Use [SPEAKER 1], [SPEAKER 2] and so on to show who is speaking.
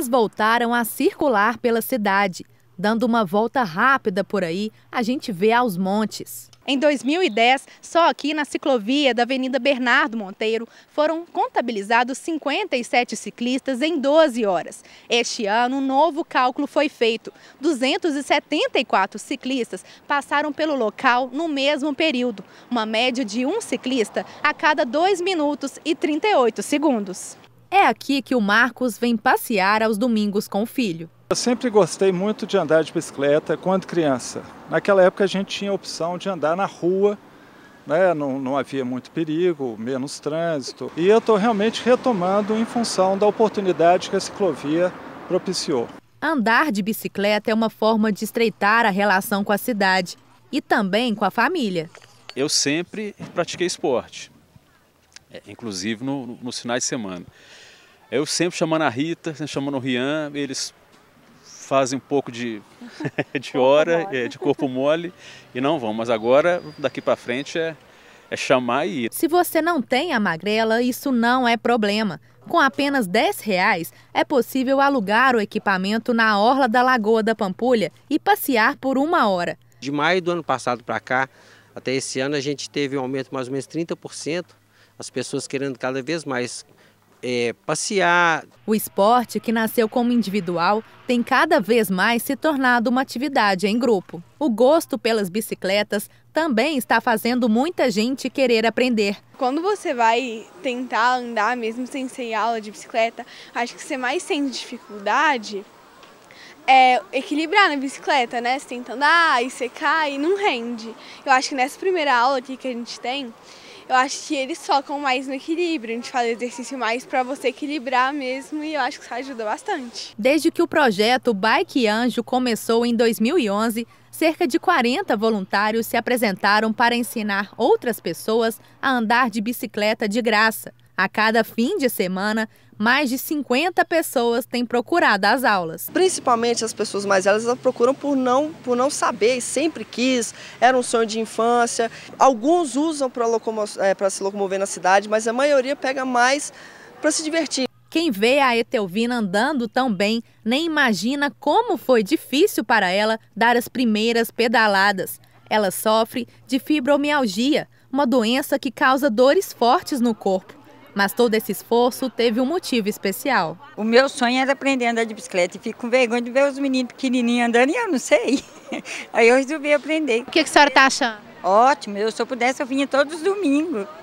[SPEAKER 1] elas voltaram a circular pela cidade. Dando uma volta rápida por aí, a gente vê aos montes. Em 2010, só aqui na ciclovia da Avenida Bernardo Monteiro, foram contabilizados 57 ciclistas em 12 horas. Este ano, um novo cálculo foi feito. 274 ciclistas passaram pelo local no mesmo período, uma média de um ciclista a cada 2 minutos e 38 segundos. É aqui que o Marcos vem passear aos domingos com o
[SPEAKER 2] filho. Eu sempre gostei muito de andar de bicicleta quando criança. Naquela época a gente tinha a opção de andar na rua, né? não, não havia muito perigo, menos trânsito. E eu estou realmente retomando em função da oportunidade que a ciclovia propiciou.
[SPEAKER 1] Andar de bicicleta é uma forma de estreitar a relação com a cidade e também com a família.
[SPEAKER 2] Eu sempre pratiquei esporte. É, inclusive no, no, nos finais de semana. É eu sempre chamando a Rita, sempre chamando o Rian, eles fazem um pouco de, de hora, é, de corpo mole e não vão. Mas agora, daqui para frente, é, é chamar e ir. Se
[SPEAKER 1] você não tem a magrela, isso não é problema. Com apenas R$ 10,00 é possível alugar o equipamento na orla da Lagoa da Pampulha e passear por uma hora.
[SPEAKER 2] De maio do ano passado para cá, até esse ano, a gente teve um aumento de mais ou menos 30% as pessoas querendo cada vez mais é, passear.
[SPEAKER 1] O esporte, que nasceu como individual, tem cada vez mais se tornado uma atividade em grupo. O gosto pelas bicicletas também está fazendo muita gente querer aprender.
[SPEAKER 3] Quando você vai tentar andar, mesmo sem ser aula de bicicleta, acho que você mais sente dificuldade é, equilibrar na bicicleta, né? Você tenta andar e você cai e não rende. Eu acho que nessa primeira aula aqui que a gente tem, eu acho que eles focam mais no equilíbrio, a gente faz exercício mais para você equilibrar mesmo e eu acho que isso ajuda bastante.
[SPEAKER 1] Desde que o projeto Bike Anjo começou em 2011, cerca de 40 voluntários se apresentaram para ensinar outras pessoas a andar de bicicleta de graça. A cada fim de semana, mais de 50 pessoas têm procurado as aulas. Principalmente as pessoas mais velhas procuram por não, por não saber, sempre quis, era um sonho de infância. Alguns usam para é, se locomover na cidade, mas a maioria pega mais para se divertir. Quem vê a Etelvina andando tão bem nem imagina como foi difícil para ela dar as primeiras pedaladas. Ela sofre de fibromialgia, uma doença que causa dores fortes no corpo. Mas todo esse esforço teve um motivo especial. O meu sonho era aprender a andar de bicicleta e fico
[SPEAKER 2] com vergonha de ver os meninos pequenininhos andando e eu não sei. Aí eu resolvi aprender. O que, que a senhora está achando? Ótimo, eu se eu pudesse eu vinha todos os domingos.